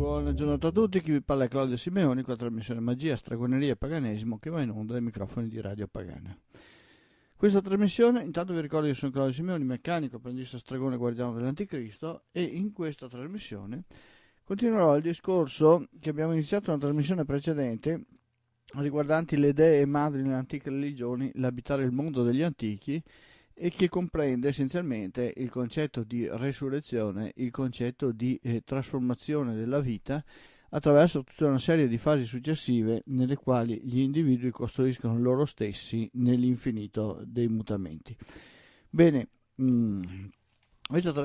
Buona giornata a tutti, chi vi parla è Claudio Simeoni con la trasmissione Magia, Stragoneria e Paganesimo che va in onda dai microfoni di Radio Pagana. Questa trasmissione, intanto vi ricordo che sono Claudio Simeoni, meccanico, apprendista stragone guardiano dell'Anticristo e in questa trasmissione continuerò il discorso che abbiamo iniziato nella trasmissione precedente riguardanti le idee madri nelle antiche religioni, l'abitare il mondo degli antichi e che comprende essenzialmente il concetto di resurrezione, il concetto di eh, trasformazione della vita attraverso tutta una serie di fasi successive nelle quali gli individui costruiscono loro stessi nell'infinito dei mutamenti. Bene, mh, mm,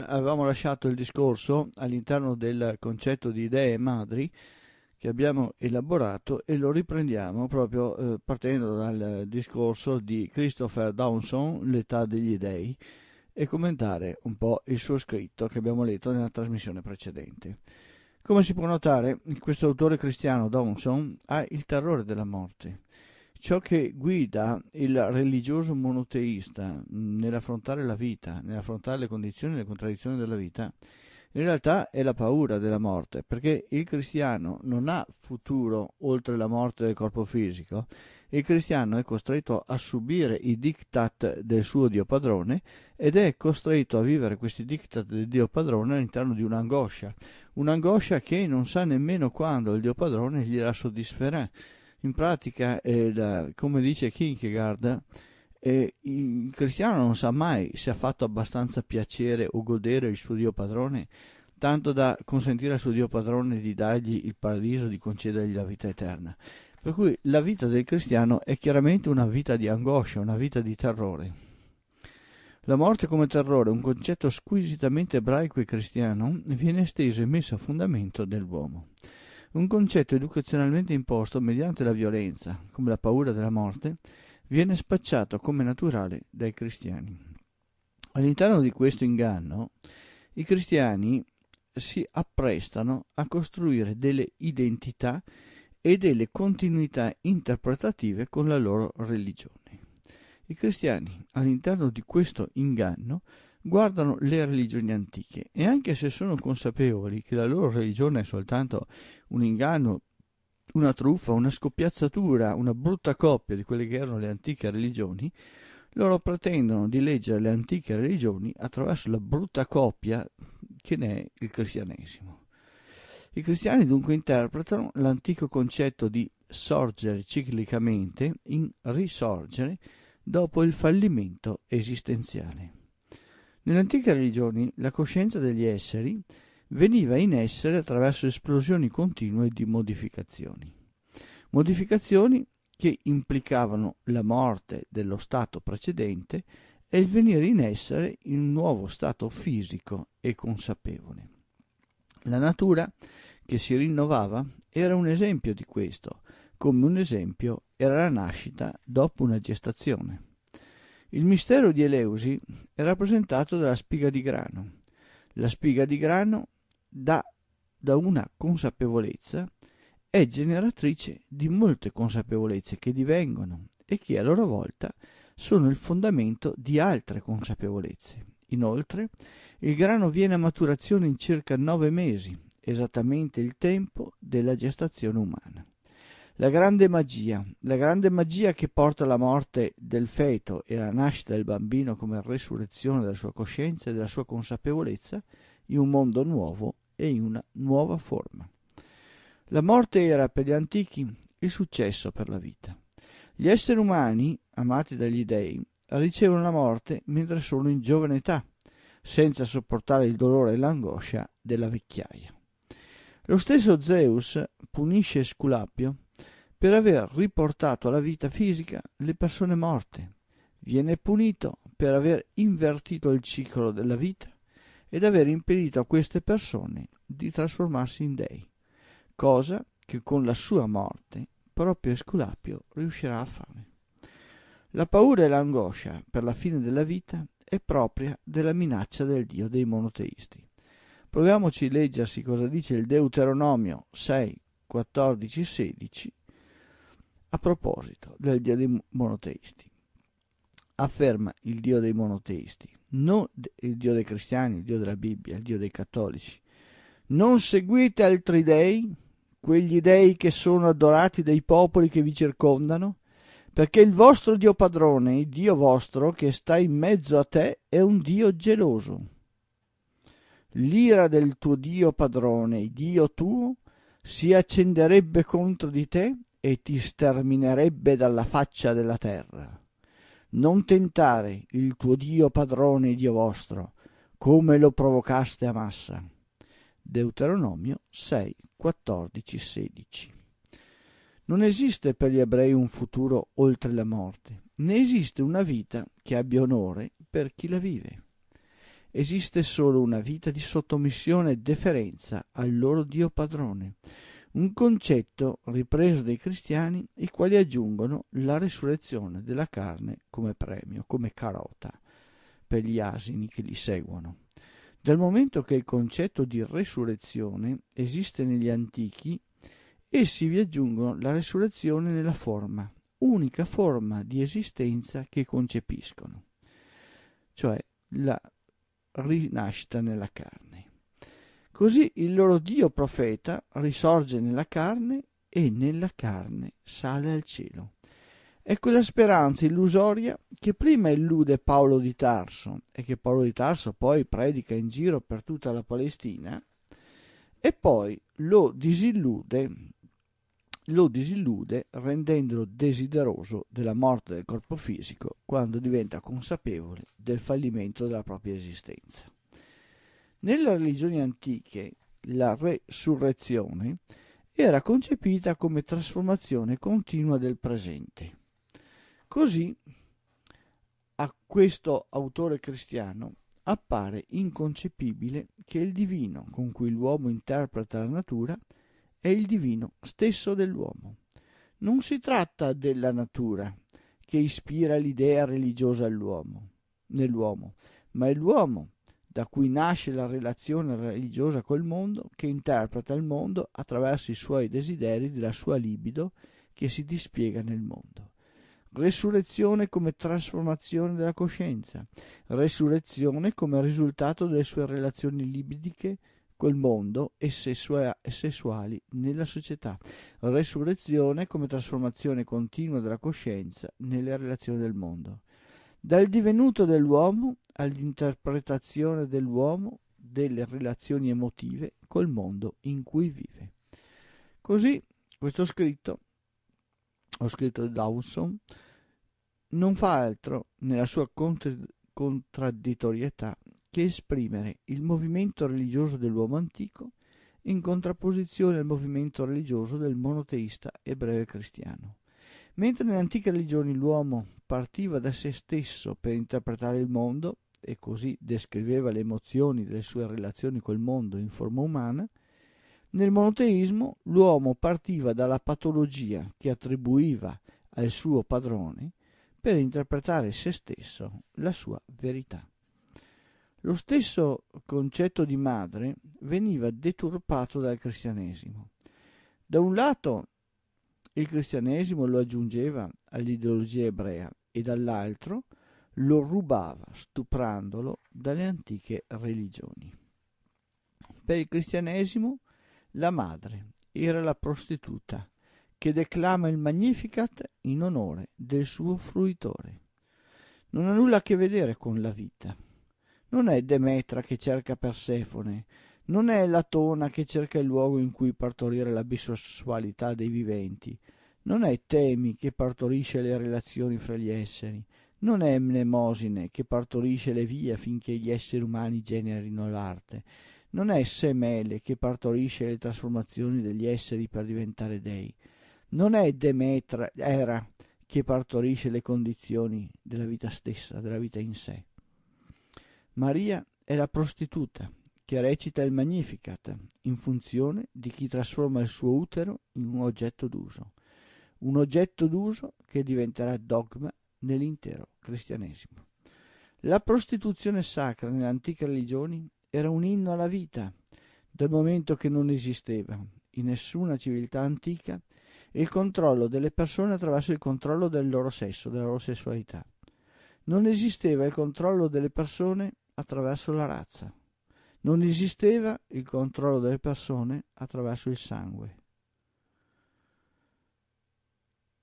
avevamo lasciato il discorso all'interno del concetto di idee madri che abbiamo elaborato e lo riprendiamo proprio eh, partendo dal discorso di Christopher Downson, L'età degli dèi, e commentare un po' il suo scritto che abbiamo letto nella trasmissione precedente. Come si può notare, questo autore cristiano Downson ha il terrore della morte. Ciò che guida il religioso monoteista nell'affrontare la vita, nell'affrontare le condizioni e le contraddizioni della vita, è in realtà è la paura della morte, perché il cristiano non ha futuro oltre la morte del corpo fisico. Il cristiano è costretto a subire i diktat del suo Dio padrone ed è costretto a vivere questi diktat del Dio padrone all'interno di un'angoscia, un'angoscia che non sa nemmeno quando il Dio padrone gliela soddisferà. In pratica, la, come dice Kierkegaard, e il cristiano non sa mai se ha fatto abbastanza piacere o godere il suo Dio padrone, tanto da consentire al suo Dio padrone di dargli il paradiso, di concedergli la vita eterna. Per cui la vita del cristiano è chiaramente una vita di angoscia, una vita di terrore. La morte come terrore, un concetto squisitamente ebraico e cristiano, viene esteso e messo a fondamento dell'uomo. Un concetto educazionalmente imposto mediante la violenza, come la paura della morte, viene spacciato come naturale dai cristiani. All'interno di questo inganno, i cristiani si apprestano a costruire delle identità e delle continuità interpretative con la loro religione. I cristiani, all'interno di questo inganno, guardano le religioni antiche e anche se sono consapevoli che la loro religione è soltanto un inganno una truffa, una scoppiazzatura, una brutta coppia di quelle che erano le antiche religioni, loro pretendono di leggere le antiche religioni attraverso la brutta coppia che ne è il cristianesimo. I cristiani dunque interpretano l'antico concetto di sorgere ciclicamente in risorgere dopo il fallimento esistenziale. Nelle antiche religioni la coscienza degli esseri veniva in essere attraverso esplosioni continue di modificazioni. Modificazioni che implicavano la morte dello stato precedente e il venire in essere in un nuovo stato fisico e consapevole. La natura che si rinnovava era un esempio di questo, come un esempio era la nascita dopo una gestazione. Il mistero di Eleusi è rappresentato dalla spiga di grano. La spiga di grano da, da una consapevolezza è generatrice di molte consapevolezze che divengono e che a loro volta sono il fondamento di altre consapevolezze. Inoltre, il grano viene a maturazione in circa nove mesi, esattamente il tempo della gestazione umana. La grande magia, la grande magia che porta alla morte del feto e alla nascita del bambino come resurrezione della sua coscienza e della sua consapevolezza in un mondo nuovo e in una nuova forma. La morte era per gli antichi il successo per la vita. Gli esseri umani, amati dagli dei, ricevono la morte mentre sono in giovane età, senza sopportare il dolore e l'angoscia della vecchiaia. Lo stesso Zeus punisce Sculapio per aver riportato alla vita fisica le persone morte. Viene punito per aver invertito il ciclo della vita ed aver impedito a queste persone di trasformarsi in dei, cosa che con la sua morte proprio Esculapio riuscirà a fare. La paura e l'angoscia per la fine della vita è propria della minaccia del Dio dei monoteisti. Proviamoci a leggersi cosa dice il Deuteronomio 6, 14, 16 a proposito del Dio dei monoteisti. Afferma il Dio dei monoteisti, non il Dio dei cristiani, il Dio della Bibbia, il Dio dei cattolici, non seguite altri dei, quegli dei che sono adorati dai popoli che vi circondano, perché il vostro Dio padrone, il Dio vostro che sta in mezzo a te, è un Dio geloso. L'ira del tuo Dio padrone, Dio tuo, si accenderebbe contro di te e ti sterminerebbe dalla faccia della terra. Non tentare il tuo Dio padrone, Dio vostro, come lo provocaste a massa. Deuteronomio 6, 14, 16. Non esiste per gli ebrei un futuro oltre la morte, né esiste una vita che abbia onore per chi la vive. Esiste solo una vita di sottomissione e deferenza al loro Dio padrone, un concetto ripreso dai cristiani i quali aggiungono la resurrezione della carne come premio, come carota per gli asini che li seguono. Dal momento che il concetto di resurrezione esiste negli antichi, essi vi aggiungono la resurrezione nella forma, unica forma di esistenza che concepiscono, cioè la rinascita nella carne. Così il loro Dio profeta risorge nella carne e nella carne sale al cielo. È quella speranza illusoria che prima illude Paolo di Tarso e che Paolo di Tarso poi predica in giro per tutta la Palestina e poi lo disillude, lo disillude rendendolo desideroso della morte del corpo fisico quando diventa consapevole del fallimento della propria esistenza. Nelle religioni antiche la resurrezione era concepita come trasformazione continua del presente Così a questo autore cristiano appare inconcepibile che il divino con cui l'uomo interpreta la natura è il divino stesso dell'uomo. Non si tratta della natura che ispira l'idea religiosa all'uomo, nell'uomo, ma è l'uomo da cui nasce la relazione religiosa col mondo che interpreta il mondo attraverso i suoi desideri della sua libido che si dispiega nel mondo resurrezione come trasformazione della coscienza, resurrezione come risultato delle sue relazioni libidiche col mondo e, e sessuali nella società, resurrezione come trasformazione continua della coscienza nelle relazioni del mondo. Dal divenuto dell'uomo all'interpretazione dell'uomo delle relazioni emotive col mondo in cui vive. Così questo scritto, ho scritto da Dawson, non fa altro, nella sua cont- contraddittorietà, che esprimere il movimento religioso dell'uomo antico in contrapposizione al movimento religioso del monoteista ebreo cristiano. Mentre nelle antiche religioni l'uomo partiva da se stesso per interpretare il mondo e così descriveva le emozioni delle sue relazioni col mondo in forma umana, nel monoteismo l'uomo partiva dalla patologia che attribuiva al suo padrone per interpretare se stesso, la sua verità. Lo stesso concetto di madre veniva deturpato dal cristianesimo. Da un lato il cristianesimo lo aggiungeva all'ideologia ebrea e dall'altro lo rubava, stuprandolo dalle antiche religioni. Per il cristianesimo la madre era la prostituta, che declama il Magnificat in onore del suo fruitore. Non ha nulla a che vedere con la vita. Non è Demetra che cerca Persefone, non è Latona che cerca il luogo in cui partorire la bisessualità dei viventi, non è Temi che partorisce le relazioni fra gli esseri, non è Mnemosine che partorisce le vie affinché gli esseri umani generino l'arte, non è Semele che partorisce le trasformazioni degli esseri per diventare dei, non è Demetra, Era, che partorisce le condizioni della vita stessa, della vita in sé. Maria è la prostituta che recita il Magnificat in funzione di chi trasforma il suo utero in un oggetto d'uso, un oggetto d'uso che diventerà dogma nell'intero cristianesimo. La prostituzione sacra nelle antiche religioni era un inno alla vita, dal momento che non esisteva in nessuna civiltà antica il controllo delle persone attraverso il controllo del loro sesso, della loro sessualità. Non esisteva il controllo delle persone attraverso la razza. Non esisteva il controllo delle persone attraverso il sangue.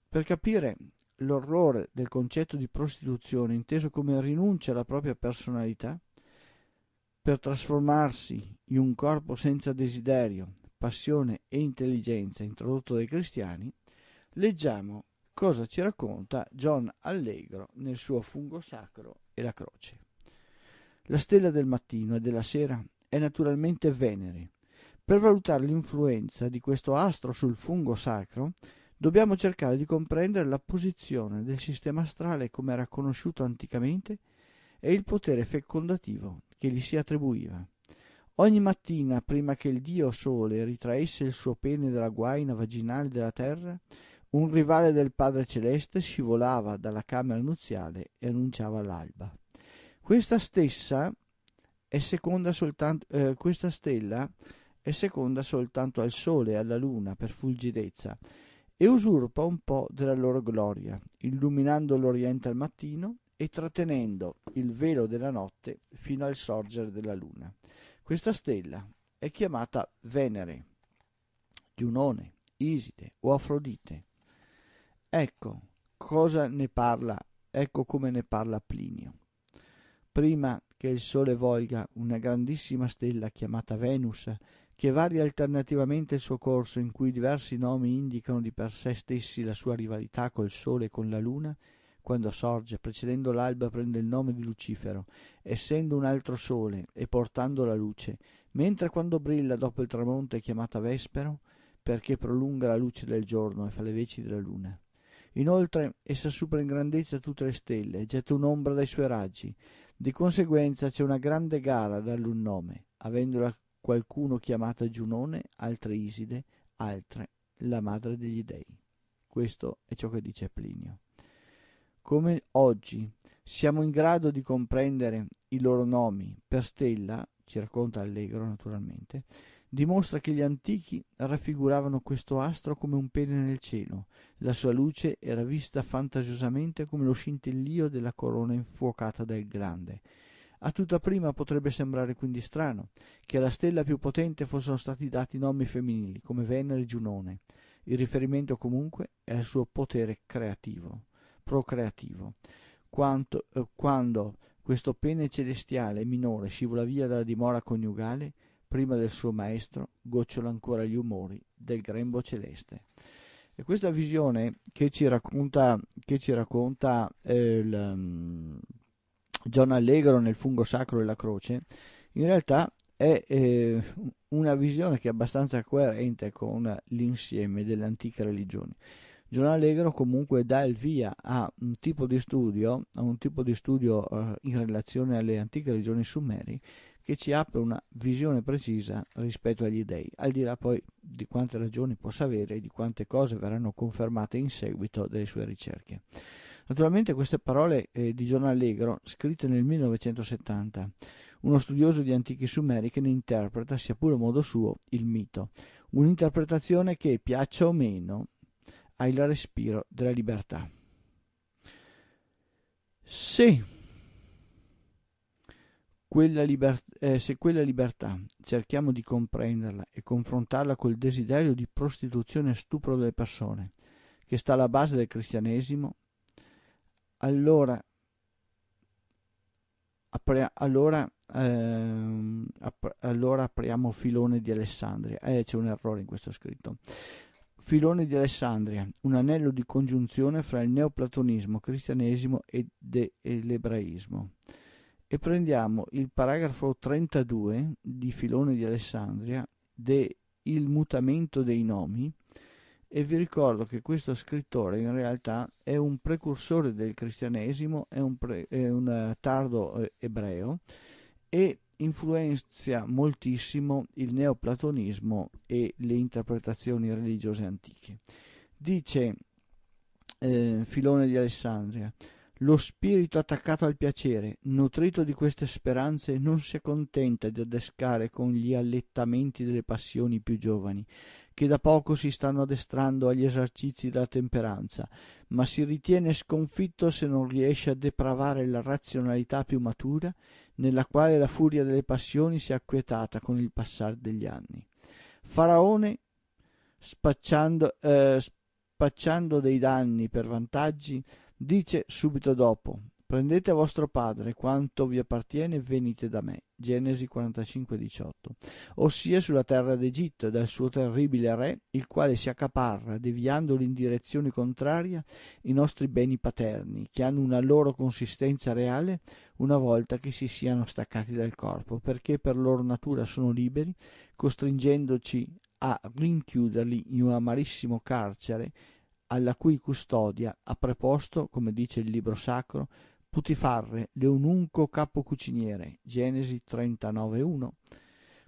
Per capire l'orrore del concetto di prostituzione inteso come rinuncia alla propria personalità, per trasformarsi in un corpo senza desiderio, Passione e intelligenza introdotto dai cristiani, leggiamo cosa ci racconta John Allegro nel suo Fungo Sacro e la Croce. La stella del mattino e della sera è naturalmente Venere. Per valutare l'influenza di questo astro sul fungo sacro, dobbiamo cercare di comprendere la posizione del sistema astrale come era conosciuto anticamente e il potere fecondativo che gli si attribuiva ogni mattina prima che il dio sole ritraesse il suo pene dalla guaina vaginale della terra un rivale del padre celeste scivolava dalla camera nuziale e annunciava l'alba questa stessa è seconda soltanto eh, questa stella è seconda soltanto al sole e alla luna per fulgidezza e usurpa un po' della loro gloria, illuminando l'Oriente al mattino e trattenendo il velo della notte fino al sorgere della luna. Questa stella è chiamata Venere, Giunone, Iside o Afrodite. Ecco cosa ne parla, ecco come ne parla Plinio. Prima che il Sole volga, una grandissima stella chiamata Venus, che varia alternativamente il suo corso in cui diversi nomi indicano di per sé stessi la sua rivalità col Sole e con la Luna, quando sorge, precedendo l'alba, prende il nome di Lucifero, essendo un altro sole e portando la luce, mentre quando brilla dopo il tramonto è chiamata Vespero, perché prolunga la luce del giorno e fa le veci della luna. Inoltre essa supera in grandezza tutte le stelle e getta un'ombra dai suoi raggi. Di conseguenza c'è una grande gara a darle un nome, avendola qualcuno chiamata Giunone, altre Iside, altre la madre degli dei. Questo è ciò che dice Plinio come oggi siamo in grado di comprendere i loro nomi per stella, ci racconta Allegro naturalmente, dimostra che gli antichi raffiguravano questo astro come un pene nel cielo, la sua luce era vista fantasiosamente come lo scintillio della corona infuocata del grande. A tutta prima potrebbe sembrare quindi strano che alla stella più potente fossero stati dati nomi femminili come Venere e Giunone. Il riferimento comunque è al suo potere creativo procreativo. Quanto, eh, quando questo pene celestiale minore scivola via dalla dimora coniugale, prima del suo maestro, gocciola ancora gli umori del grembo celeste. E questa visione che ci racconta, che ci racconta eh, il, um, John Allegro nel fungo sacro e la croce, in realtà è eh, una visione che è abbastanza coerente con l'insieme delle antiche religioni. Giovanni Allegro comunque dà il via a un tipo di studio, a un tipo di studio eh, in relazione alle antiche regioni sumeri, che ci apre una visione precisa rispetto agli dei, al di là poi di quante ragioni possa avere e di quante cose verranno confermate in seguito delle sue ricerche. Naturalmente queste parole eh, di Giorno Allegro, scritte nel 1970, uno studioso di antichi sumeri che ne interpreta, sia pure a modo suo, il mito, un'interpretazione che, piaccia o meno, ha il respiro della libertà. Se quella, libertà, eh, se quella libertà cerchiamo di comprenderla e confrontarla col desiderio di prostituzione e stupro delle persone, che sta alla base del cristianesimo, allora, apre, allora, ehm, apre, allora apriamo filone di Alessandria. Eh, c'è un errore in questo scritto. Filone di Alessandria, un anello di congiunzione fra il neoplatonismo, cristianesimo e l'ebraismo. E prendiamo il paragrafo 32 di Filone di Alessandria, De il mutamento dei nomi, e vi ricordo che questo scrittore in realtà è un precursore del cristianesimo, è un, pre, è un tardo eh, ebreo e influenza moltissimo il neoplatonismo e le interpretazioni religiose antiche. Dice eh, Filone di Alessandria, lo spirito attaccato al piacere, nutrito di queste speranze, non si accontenta di adescare con gli allettamenti delle passioni più giovani, che da poco si stanno addestrando agli esercizi della temperanza, ma si ritiene sconfitto se non riesce a depravare la razionalità più matura nella quale la furia delle passioni si è acquietata con il passare degli anni. Faraone, spacciando, eh, spacciando dei danni per vantaggi, dice subito dopo Prendete a vostro padre quanto vi appartiene e venite da me. Genesi 45:18. Ossia sulla terra d'Egitto e dal suo terribile re, il quale si accaparra, deviandoli in direzione contraria, i nostri beni paterni, che hanno una loro consistenza reale, una volta che si siano staccati dal corpo, perché per loro natura sono liberi, costringendoci a rinchiuderli in un amarissimo carcere alla cui custodia ha preposto, come dice il libro sacro, Putifarre, l'eunuco capo capocuciniere, Genesi 39.1.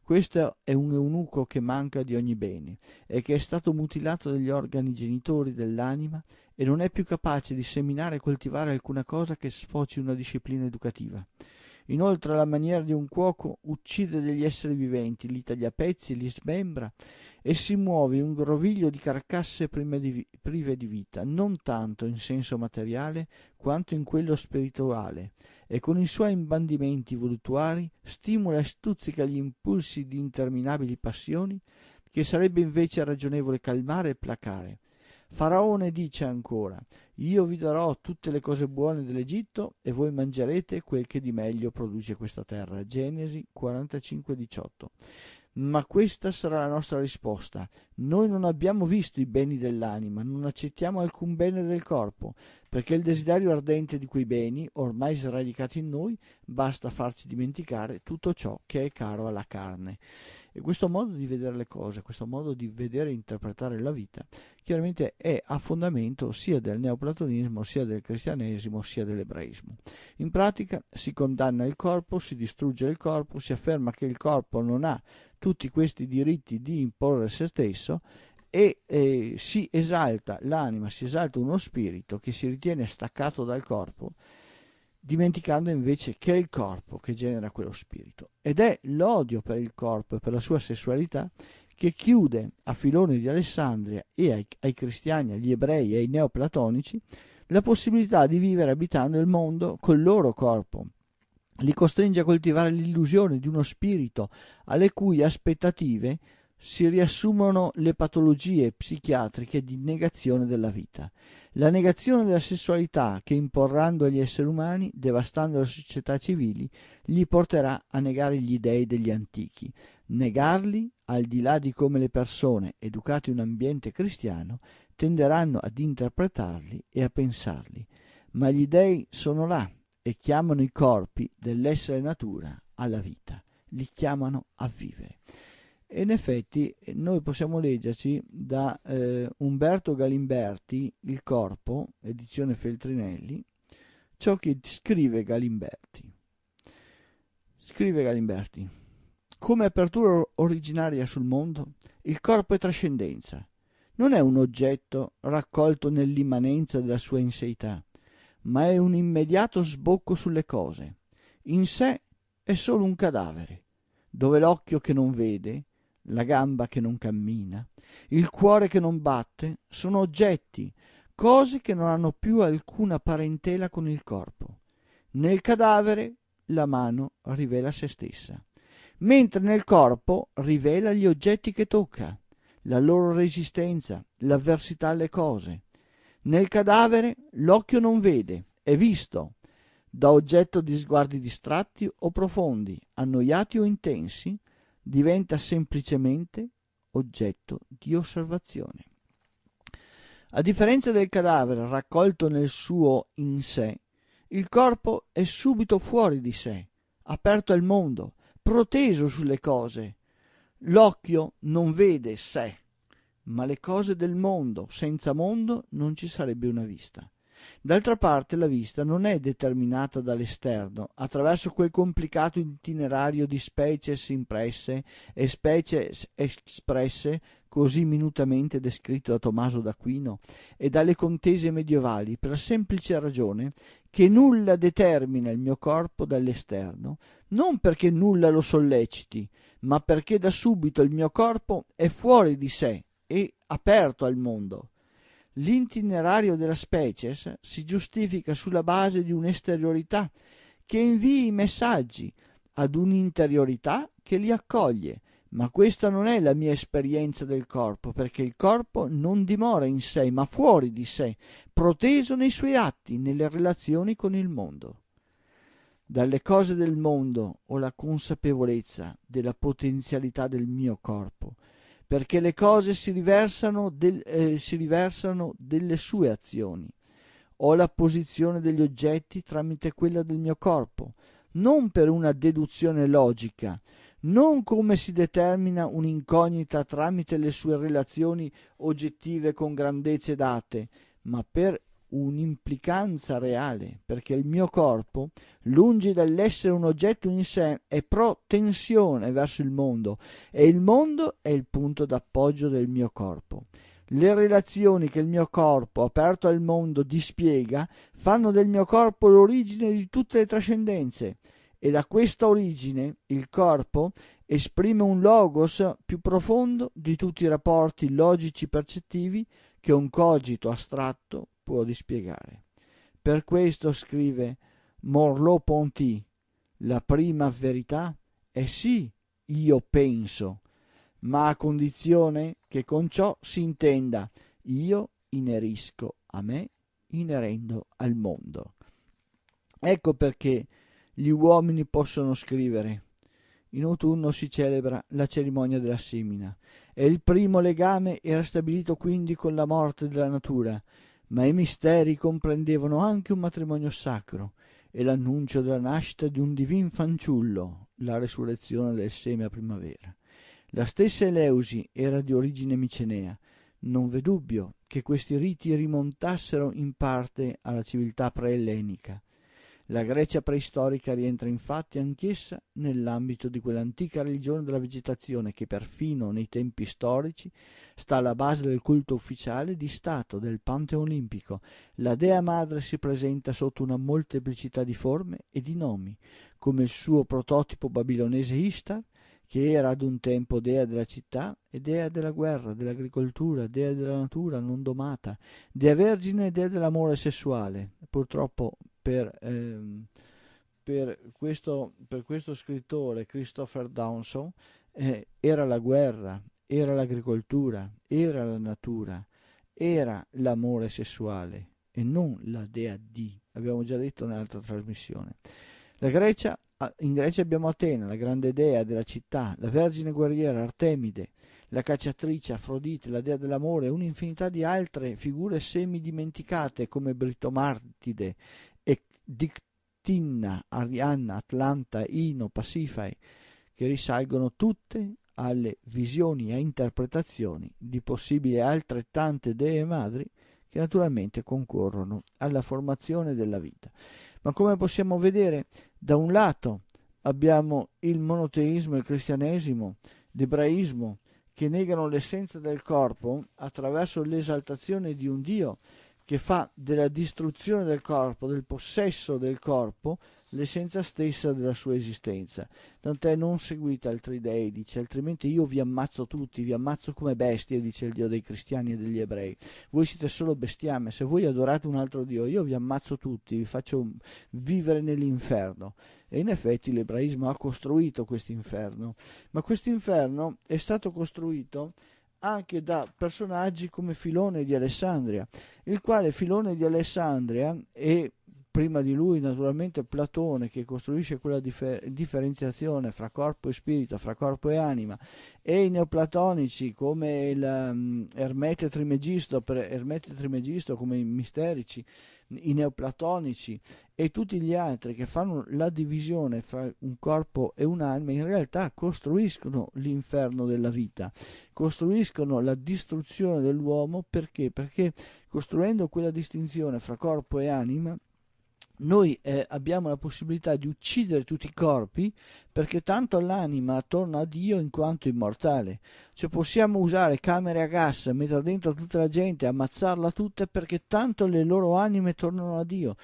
Questo è un eunuco che manca di ogni bene e che è stato mutilato dagli organi genitori dell'anima e non è più capace di seminare e coltivare alcuna cosa che sfoci una disciplina educativa. Inoltre, alla maniera di un cuoco, uccide degli esseri viventi, li taglia a pezzi, li smembra e si muove un groviglio di carcasse di, prive di vita, non tanto in senso materiale quanto in quello spirituale, e con i suoi imbandimenti voluttuari stimola e stuzzica gli impulsi di interminabili passioni che sarebbe invece ragionevole calmare e placare, Faraone dice ancora, io vi darò tutte le cose buone dell'Egitto e voi mangerete quel che di meglio produce questa terra. Genesi 45:18. Ma questa sarà la nostra risposta. Noi non abbiamo visto i beni dell'anima, non accettiamo alcun bene del corpo, perché il desiderio ardente di quei beni, ormai sradicato in noi, basta farci dimenticare tutto ciò che è caro alla carne. E questo modo di vedere le cose, questo modo di vedere e interpretare la vita, chiaramente è a fondamento sia del neoplatonismo, sia del cristianesimo, sia dell'ebraismo. In pratica si condanna il corpo, si distrugge il corpo, si afferma che il corpo non ha tutti questi diritti di imporre se stesso e eh, si esalta l'anima, si esalta uno spirito che si ritiene staccato dal corpo, dimenticando invece che è il corpo che genera quello spirito. Ed è l'odio per il corpo e per la sua sessualità che chiude a Filone di Alessandria e ai, ai cristiani, agli ebrei e ai neoplatonici la possibilità di vivere abitando il mondo col loro corpo. Li costringe a coltivare l'illusione di uno spirito alle cui aspettative si riassumono le patologie psichiatriche di negazione della vita. La negazione della sessualità che imporranno agli esseri umani, devastando le società civili, li porterà a negare gli dei degli antichi. Negarli, al di là di come le persone, educate in un ambiente cristiano, tenderanno ad interpretarli e a pensarli. Ma gli dei sono là e chiamano i corpi dell'essere natura alla vita, li chiamano a vivere. E in effetti eh, noi possiamo leggerci da eh, Umberto Galimberti, Il Corpo, edizione Feltrinelli, ciò che scrive Galimberti. Scrive Galimberti, come apertura originaria sul mondo, il corpo è trascendenza, non è un oggetto raccolto nell'immanenza della sua inseità, ma è un immediato sbocco sulle cose. In sé è solo un cadavere, dove l'occhio che non vede, la gamba che non cammina, il cuore che non batte, sono oggetti, cose che non hanno più alcuna parentela con il corpo. Nel cadavere la mano rivela se stessa, mentre nel corpo rivela gli oggetti che tocca, la loro resistenza, l'avversità alle cose. Nel cadavere l'occhio non vede, è visto, da oggetto di sguardi distratti o profondi, annoiati o intensi, diventa semplicemente oggetto di osservazione. A differenza del cadavere raccolto nel suo in sé, il corpo è subito fuori di sé, aperto al mondo, proteso sulle cose. L'occhio non vede sé, ma le cose del mondo, senza mondo non ci sarebbe una vista. D'altra parte la vista non è determinata dall'esterno, attraverso quel complicato itinerario di species impresse e species espresse così minutamente descritto da Tommaso d'Aquino e dalle contese medievali, per la semplice ragione che nulla determina il mio corpo dall'esterno, non perché nulla lo solleciti, ma perché da subito il mio corpo è fuori di sé e aperto al mondo. L'itinerario della species si giustifica sulla base di un'esteriorità che invii messaggi ad un'interiorità che li accoglie, ma questa non è la mia esperienza del corpo, perché il corpo non dimora in sé, ma fuori di sé, proteso nei suoi atti, nelle relazioni con il mondo. Dalle cose del mondo ho la consapevolezza della potenzialità del mio corpo, perché le cose si riversano, del, eh, si riversano delle sue azioni. Ho la posizione degli oggetti tramite quella del mio corpo, non per una deduzione logica, non come si determina un'incognita tramite le sue relazioni oggettive con grandezze date, ma per un'implicanza reale, perché il mio corpo, lungi dall'essere un oggetto in sé, è protensione verso il mondo e il mondo è il punto d'appoggio del mio corpo. Le relazioni che il mio corpo, aperto al mondo, dispiega fanno del mio corpo l'origine di tutte le trascendenze e da questa origine il corpo esprime un logos più profondo di tutti i rapporti logici percettivi che un cogito astratto può dispiegare. Per questo scrive Morlot ponty la prima verità è sì, io penso, ma a condizione che con ciò si intenda io inerisco a me, inerendo al mondo. Ecco perché gli uomini possono scrivere. In autunno si celebra la cerimonia della semina e il primo legame era stabilito quindi con la morte della natura, ma i misteri comprendevano anche un matrimonio sacro e l'annuncio della nascita di un divin fanciullo, la resurrezione del seme a primavera. La stessa Eleusi era di origine micenea, non v'è dubbio che questi riti rimontassero in parte alla civiltà preellenica, la Grecia preistorica rientra infatti anch'essa nell'ambito di quell'antica religione della vegetazione che perfino nei tempi storici sta alla base del culto ufficiale di Stato del Panteon olimpico. La Dea Madre si presenta sotto una molteplicità di forme e di nomi, come il suo prototipo babilonese Istar che era ad un tempo dea della città e dea della guerra, dell'agricoltura, dea della natura non domata, dea vergine e dea dell'amore sessuale. Purtroppo per, ehm, per, questo, per questo, scrittore Christopher Downson eh, era la guerra, era l'agricoltura, era la natura, era l'amore sessuale e non la dea di, abbiamo già detto nell'altra trasmissione. La Grecia in Grecia abbiamo Atena, la grande dea della città, la vergine guerriera Artemide, la cacciatrice Afrodite, la dea dell'amore, un'infinità di altre figure semidimenticate come Britomartide e Dictinna, Arianna, Atlanta, Ino, Pasifae, che risalgono tutte alle visioni e interpretazioni di possibili altrettante dee madri che naturalmente concorrono alla formazione della vita. Ma come possiamo vedere, da un lato abbiamo il monoteismo, il cristianesimo, l'ebraismo, che negano l'essenza del corpo attraverso l'esaltazione di un Dio che fa della distruzione del corpo, del possesso del corpo, l'essenza stessa della sua esistenza. Tant'è non seguite altri dei, dice, altrimenti io vi ammazzo tutti, vi ammazzo come bestie, dice il Dio dei cristiani e degli ebrei. Voi siete solo bestiame, se voi adorate un altro Dio, io vi ammazzo tutti, vi faccio vivere nell'inferno. E in effetti l'ebraismo ha costruito questo inferno, ma questo inferno è stato costruito anche da personaggi come Filone di Alessandria, il quale Filone di Alessandria è prima di lui naturalmente Platone che costruisce quella differ- differenziazione fra corpo e spirito, fra corpo e anima e i neoplatonici come il, um, Ermete Trimegisto, per Ermete Trimegisto come i misterici, i neoplatonici e tutti gli altri che fanno la divisione fra un corpo e un'anima in realtà costruiscono l'inferno della vita, costruiscono la distruzione dell'uomo perché? Perché costruendo quella distinzione fra corpo e anima noi eh, abbiamo la possibilità di uccidere tutti i corpi perché tanto l'anima torna a Dio in quanto immortale. Cioè possiamo usare camere a gas, mettere dentro tutta la gente, ammazzarla tutta perché tanto le loro anime tornano a Dio.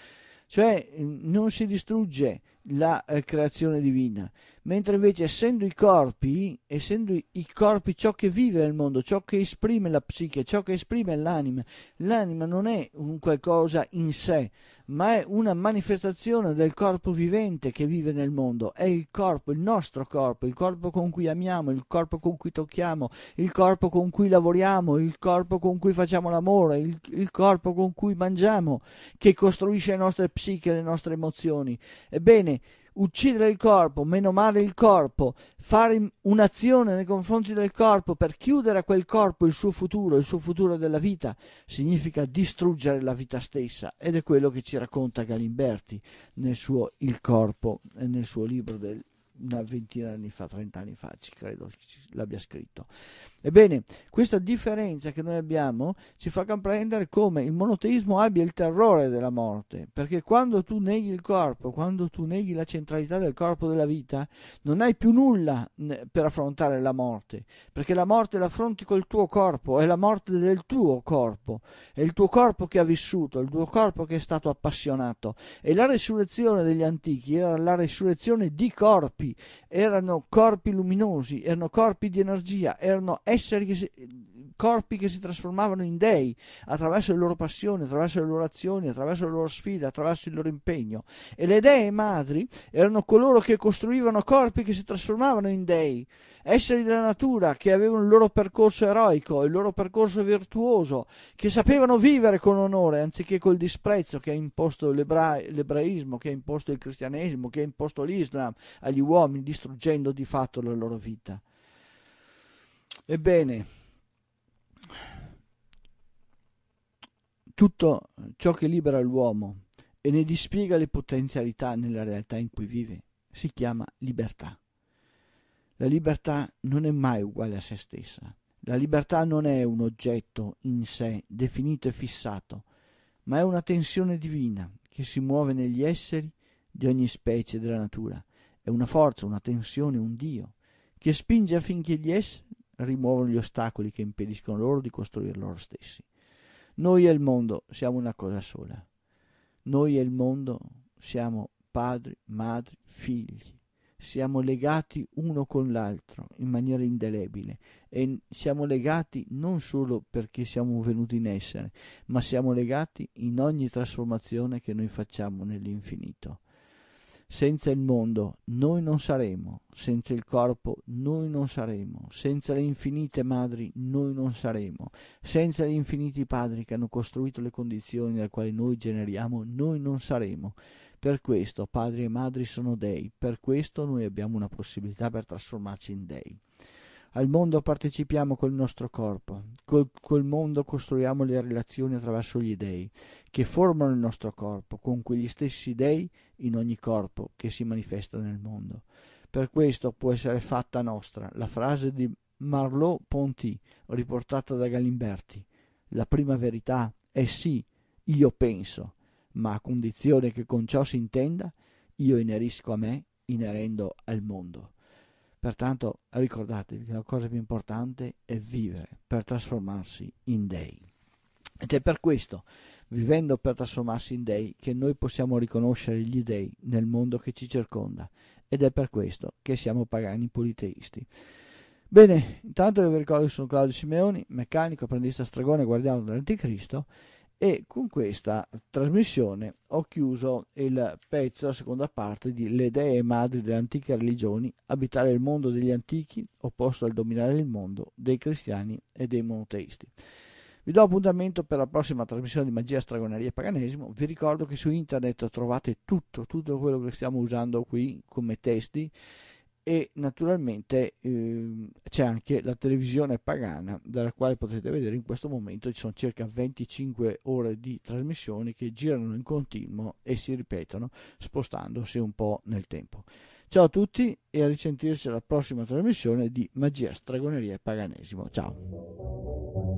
Cioè mm, non si distrugge la eh, creazione divina mentre invece essendo i corpi, essendo i corpi ciò che vive nel mondo, ciò che esprime la psiche, ciò che esprime l'anima, l'anima non è un qualcosa in sé, ma è una manifestazione del corpo vivente che vive nel mondo, è il corpo, il nostro corpo, il corpo con cui amiamo, il corpo con cui tocchiamo, il corpo con cui lavoriamo, il corpo con cui facciamo l'amore, il, il corpo con cui mangiamo, che costruisce le nostre psiche, le nostre emozioni. Ebbene, uccidere il corpo, meno male il corpo, fare un'azione nei confronti del corpo per chiudere a quel corpo il suo futuro, il suo futuro della vita, significa distruggere la vita stessa ed è quello che ci racconta Galimberti nel suo Il corpo e nel suo libro del una ventina di anni fa, trent'anni fa, ci credo l'abbia scritto. Ebbene, questa differenza che noi abbiamo ci fa comprendere come il monoteismo abbia il terrore della morte, perché quando tu neghi il corpo, quando tu neghi la centralità del corpo della vita, non hai più nulla per affrontare la morte, perché la morte la affronti col tuo corpo, è la morte del tuo corpo, è il tuo corpo che ha vissuto, il tuo corpo che è stato appassionato e la resurrezione degli antichi era la resurrezione di corpi erano corpi luminosi, erano corpi di energia, erano esseri che si, corpi che si trasformavano in dei attraverso le loro passioni, attraverso le loro azioni, attraverso le loro sfide, attraverso il loro impegno. E le dee madri erano coloro che costruivano corpi che si trasformavano in dei, esseri della natura che avevano il loro percorso eroico, il loro percorso virtuoso, che sapevano vivere con onore anziché col disprezzo che ha imposto l'ebra- l'ebraismo, che ha imposto il cristianesimo, che ha imposto l'Islam agli uomini, distruggendo di fatto la loro vita. Ebbene, tutto ciò che libera l'uomo e ne dispiega le potenzialità nella realtà in cui vive si chiama libertà. La libertà non è mai uguale a se stessa. La libertà non è un oggetto in sé definito e fissato, ma è una tensione divina che si muove negli esseri di ogni specie della natura. È una forza, una tensione, un Dio, che spinge affinché gli esseri rimuovano gli ostacoli che impediscono loro di costruire loro stessi. Noi e il mondo siamo una cosa sola. Noi e il mondo siamo padri, madri, figli. Siamo legati uno con l'altro in maniera indelebile e siamo legati non solo perché siamo venuti in essere, ma siamo legati in ogni trasformazione che noi facciamo nell'infinito. Senza il mondo noi non saremo, senza il corpo noi non saremo, senza le infinite madri noi non saremo, senza gli infiniti padri che hanno costruito le condizioni dalle quali noi generiamo noi non saremo. Per questo padri e madri sono dei, per questo noi abbiamo una possibilità per trasformarci in dei. Al mondo partecipiamo col nostro corpo, col, col, mondo costruiamo le relazioni attraverso gli dèi, che formano il nostro corpo, con quegli stessi dèi in ogni corpo che si manifesta nel mondo. Per questo può essere fatta nostra la frase di Marlowe-Ponty, riportata da Galimberti. La prima verità è sì, io penso, ma a condizione che con ciò si intenda, io inerisco a me, inerendo al mondo. Pertanto ricordatevi che la cosa più importante è vivere per trasformarsi in dei. Ed è per questo, vivendo per trasformarsi in dei, che noi possiamo riconoscere gli dei nel mondo che ci circonda. Ed è per questo che siamo pagani politeisti. Bene, intanto vi ricordo che sono Claudio Simeoni, meccanico, apprendista stregone, guardiano dell'Anticristo e con questa trasmissione ho chiuso il pezzo, la seconda parte di Le dee madri delle antiche religioni, abitare il mondo degli antichi, opposto al dominare il mondo dei cristiani e dei monoteisti. Vi do appuntamento per la prossima trasmissione di Magia, Stragoneria e Paganesimo. Vi ricordo che su internet trovate tutto, tutto quello che stiamo usando qui come testi e naturalmente ehm, c'è anche la televisione pagana dalla quale potete vedere in questo momento ci sono circa 25 ore di trasmissioni che girano in continuo e si ripetono spostandosi un po' nel tempo. Ciao a tutti e a risentirci alla prossima trasmissione di Magia, Stragoneria e Paganesimo. Ciao!